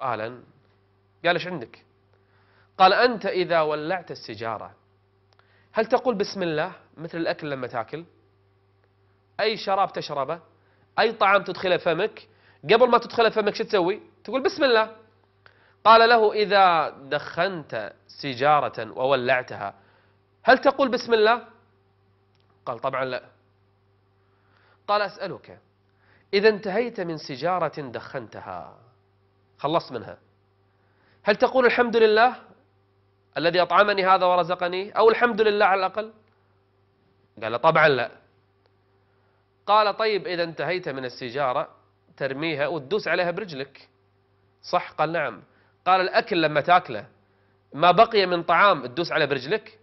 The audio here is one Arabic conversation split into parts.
قالا قال ايش عندك قال أنت إذا ولعت السجارة هل تقول بسم الله مثل الأكل لما تاكل أي شراب تشربه أي طعام تدخله فمك قبل ما تدخله فمك شو تسوي تقول بسم الله قال له إذا دخنت سجارة وولعتها هل تقول بسم الله قال طبعا لا قال أسألك إذا انتهيت من سجارة دخنتها خلصت منها هل تقول الحمد لله الذي أطعمني هذا ورزقني أو الحمد لله على الأقل قال طبعا لا قال طيب إذا انتهيت من السيجارة ترميها وتدوس عليها برجلك صح قال نعم قال الأكل لما تاكله ما بقي من طعام تدوس عليه برجلك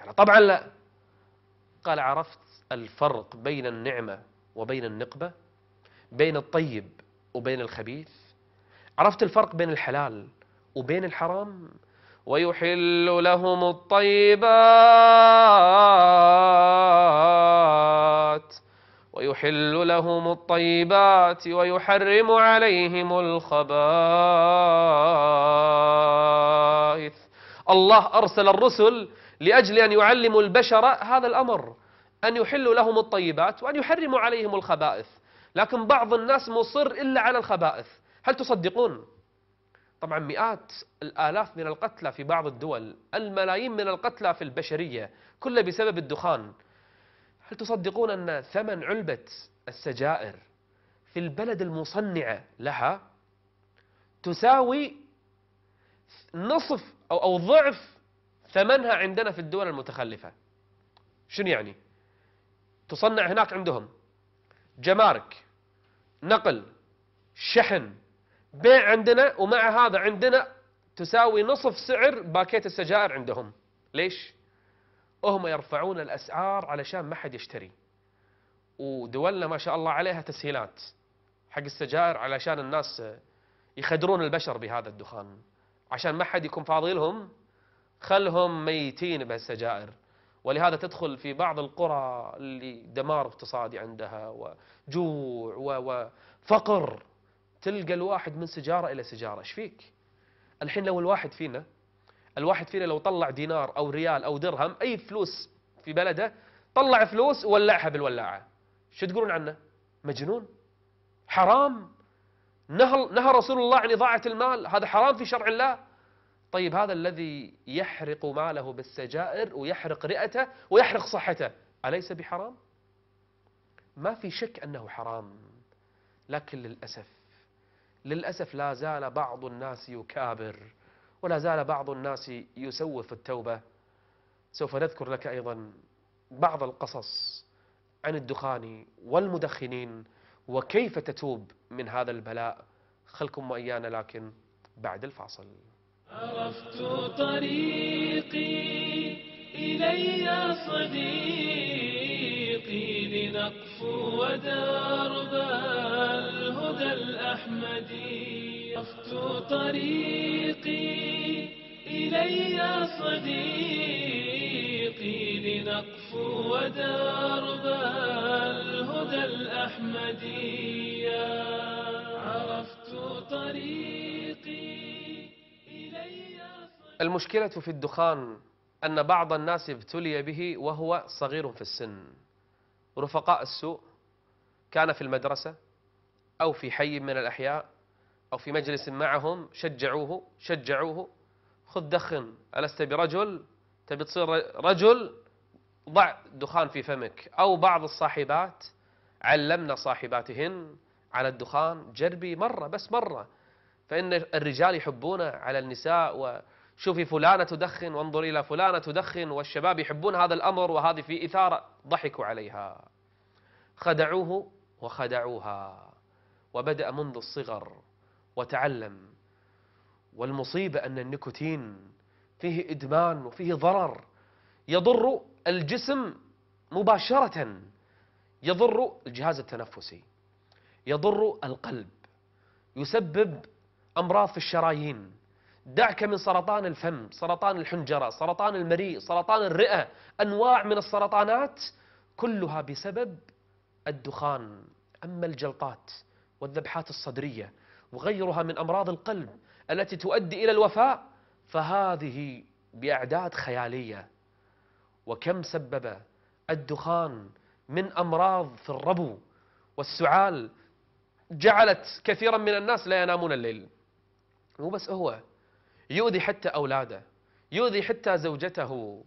قال طبعا لا قال عرفت الفرق بين النعمة وبين النقبة بين الطيب وبين الخبيث عرفت الفرق بين الحلال وبين الحرام ويحل لهم الطيبات ويحل لهم الطيبات ويحرم عليهم الخبائث الله أرسل الرسل لأجل أن يعلموا البشر هذا الأمر أن يحلوا لهم الطيبات وأن يحرموا عليهم الخبائث لكن بعض الناس مصر إلا على الخبائث هل تصدقون طبعا مئات الآلاف من القتلى في بعض الدول الملايين من القتلى في البشرية كلها بسبب الدخان هل تصدقون أن ثمن علبة السجائر في البلد المصنعة لها تساوي نصف أو, أو ضعف ثمنها عندنا في الدول المتخلفة شنو يعني تصنع هناك عندهم جمارك نقل شحن بيع عندنا ومع هذا عندنا تساوي نصف سعر باكيت السجائر عندهم ليش؟ هم يرفعون الأسعار علشان ما حد يشتري ودولنا ما شاء الله عليها تسهيلات حق السجائر علشان الناس يخدرون البشر بهذا الدخان عشان ما حد يكون فاضي لهم خلهم ميتين بهالسجائر ولهذا تدخل في بعض القرى اللي دمار اقتصادي عندها وجوع وفقر تلقى الواحد من سجارة إلى سجارة ايش فيك الحين لو الواحد فينا الواحد فينا لو طلع دينار أو ريال أو درهم أي فلوس في بلده طلع فلوس وولعها بالولاعة شو تقولون عنه مجنون حرام نهى نهى رسول الله عن إضاعة المال هذا حرام في شرع الله طيب هذا الذي يحرق ماله بالسجائر ويحرق رئته ويحرق صحته أليس بحرام ما في شك أنه حرام لكن للأسف للأسف لا زال بعض الناس يكابر ولا زال بعض الناس يسوف التوبة سوف نذكر لك أيضا بعض القصص عن الدخان والمدخنين وكيف تتوب من هذا البلاء خلكم وإيانا لكن بعد الفاصل عرفت طريقي إلي صديقي طريقي لنقفو ودرب الهدى الأحمدي أخت طريقي إلي صديقي لنقفو ودرب الهدى الأحمدي عرفت طريقي إلي صديقي المشكلة في الدخان أن بعض الناس ابتلي به وهو صغير في السن رفقاء السوء كان في المدرسة أو في حي من الأحياء أو في مجلس معهم شجعوه شجعوه خذ دخن ألست برجل تبي تصير رجل ضع دخان في فمك أو بعض الصاحبات علمنا صاحباتهن على الدخان جربي مرة بس مرة فإن الرجال يحبون على النساء و شوفي فلانة تدخن وانظر إلى فلانة تدخن والشباب يحبون هذا الأمر وهذه في إثارة ضحكوا عليها خدعوه وخدعوها وبدأ منذ الصغر وتعلم والمصيبة أن النيكوتين فيه إدمان وفيه ضرر يضر الجسم مباشرة يضر الجهاز التنفسي يضر القلب يسبب أمراض في الشرايين دعك من سرطان الفم سرطان الحنجرة سرطان المريء سرطان الرئة أنواع من السرطانات كلها بسبب الدخان أما الجلطات والذبحات الصدرية وغيرها من أمراض القلب التي تؤدي إلى الوفاء فهذه بأعداد خيالية وكم سبب الدخان من أمراض في الربو والسعال جعلت كثيرا من الناس لا ينامون الليل مو بس هو يؤذي حتى أولاده يؤذي حتى زوجته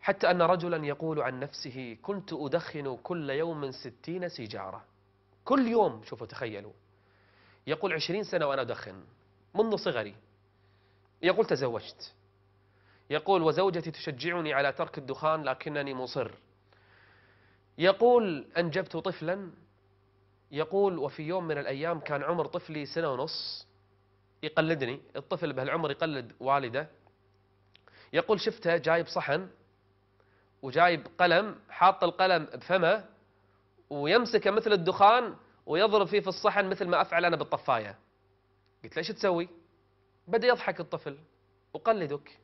حتى أن رجلا يقول عن نفسه كنت أدخن كل يوم ستين سيجارة كل يوم شوفوا تخيلوا يقول عشرين سنة وأنا أدخن منذ صغري يقول تزوجت يقول وزوجتي تشجعني على ترك الدخان لكنني مصر يقول أنجبت طفلا يقول وفي يوم من الأيام كان عمر طفلي سنة ونص يقلدني الطفل بهالعمر يقلد والده يقول شفته جايب صحن وجايب قلم حاط القلم بفمه ويمسكه مثل الدخان ويضرب فيه في الصحن مثل ما افعل انا بالطفايه قلت له ايش تسوي بدا يضحك الطفل اقلدك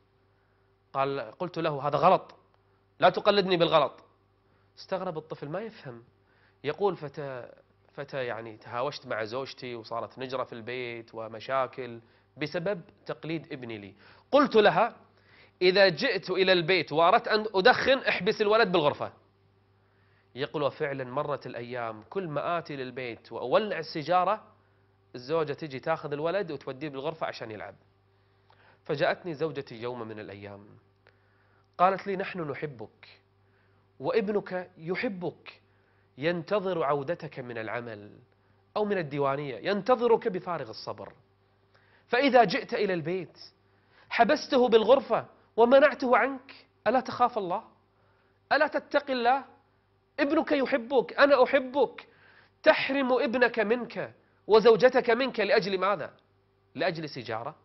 قال قلت له هذا غلط لا تقلدني بالغلط استغرب الطفل ما يفهم يقول فتى فتى يعني تهاوشت مع زوجتي وصارت نجرة في البيت ومشاكل بسبب تقليد ابني لي قلت لها إذا جئت إلى البيت وأردت أن أدخن احبس الولد بالغرفة يقول وفعلا مرت الأيام كل ما آتي للبيت وأولع السيجارة الزوجة تجي تاخذ الولد وتوديه بالغرفة عشان يلعب فجاءتني زوجتي يوم من الأيام قالت لي نحن نحبك وابنك يحبك ينتظر عودتك من العمل أو من الديوانية ينتظرك بفارغ الصبر فإذا جئت إلى البيت حبسته بالغرفة ومنعته عنك ألا تخاف الله ألا تتقي الله ابنك يحبك أنا أحبك تحرم ابنك منك وزوجتك منك لأجل ماذا لأجل سجارة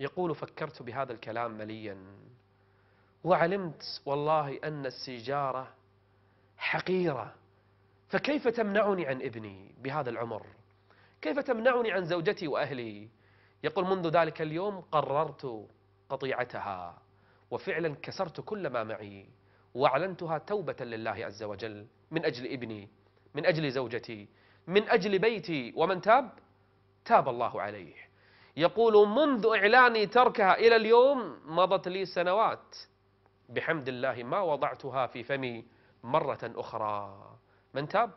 يقول فكرت بهذا الكلام مليا وعلمت والله أن السجارة حقيرة فكيف تمنعني عن ابني بهذا العمر كيف تمنعني عن زوجتي وأهلي يقول منذ ذلك اليوم قررت قطيعتها وفعلا كسرت كل ما معي وأعلنتها توبة لله عز وجل من أجل ابني من أجل زوجتي من أجل بيتي ومن تاب تاب الله عليه يقول منذ إعلاني تركها إلى اليوم مضت لي سنوات بحمد الله ما وضعتها في فمي مرة أخرى من تاب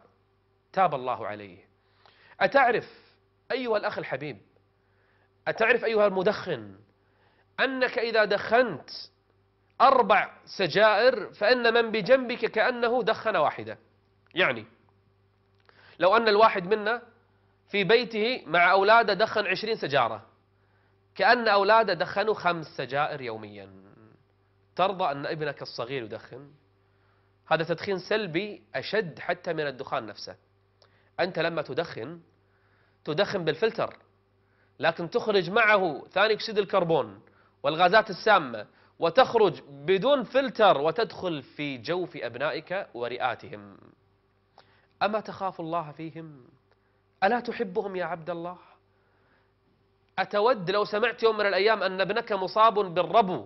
تاب الله عليه أتعرف أيها الأخ الحبيب أتعرف أيها المدخن أنك إذا دخنت أربع سجائر فإن من بجنبك كأنه دخن واحدة يعني لو أن الواحد منا في بيته مع أولاده دخن عشرين سجارة كأن أولاده دخنوا خمس سجائر يوميا ترضى أن ابنك الصغير يدخن هذا تدخين سلبي أشد حتى من الدخان نفسه أنت لما تدخن تدخن بالفلتر لكن تخرج معه ثاني أكسيد الكربون والغازات السامة وتخرج بدون فلتر وتدخل في جوف أبنائك ورئاتهم أما تخاف الله فيهم ألا تحبهم يا عبد الله أتود لو سمعت يوم من الأيام أن ابنك مصاب بالربو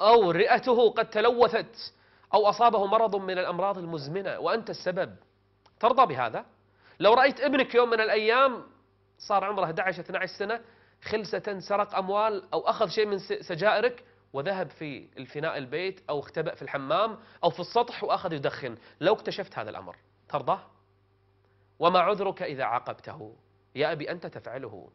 أو رئته قد تلوثت أو أصابه مرض من الأمراض المزمنة وأنت السبب ترضى بهذا لو رأيت ابنك يوم من الأيام صار عمره 11-12 سنة خلسة سرق أموال أو أخذ شيء من سجائرك وذهب في الفناء البيت أو اختبأ في الحمام أو في السطح وأخذ يدخن لو اكتشفت هذا الأمر ترضاه وما عذرك إذا عاقبته يا أبي أنت تفعله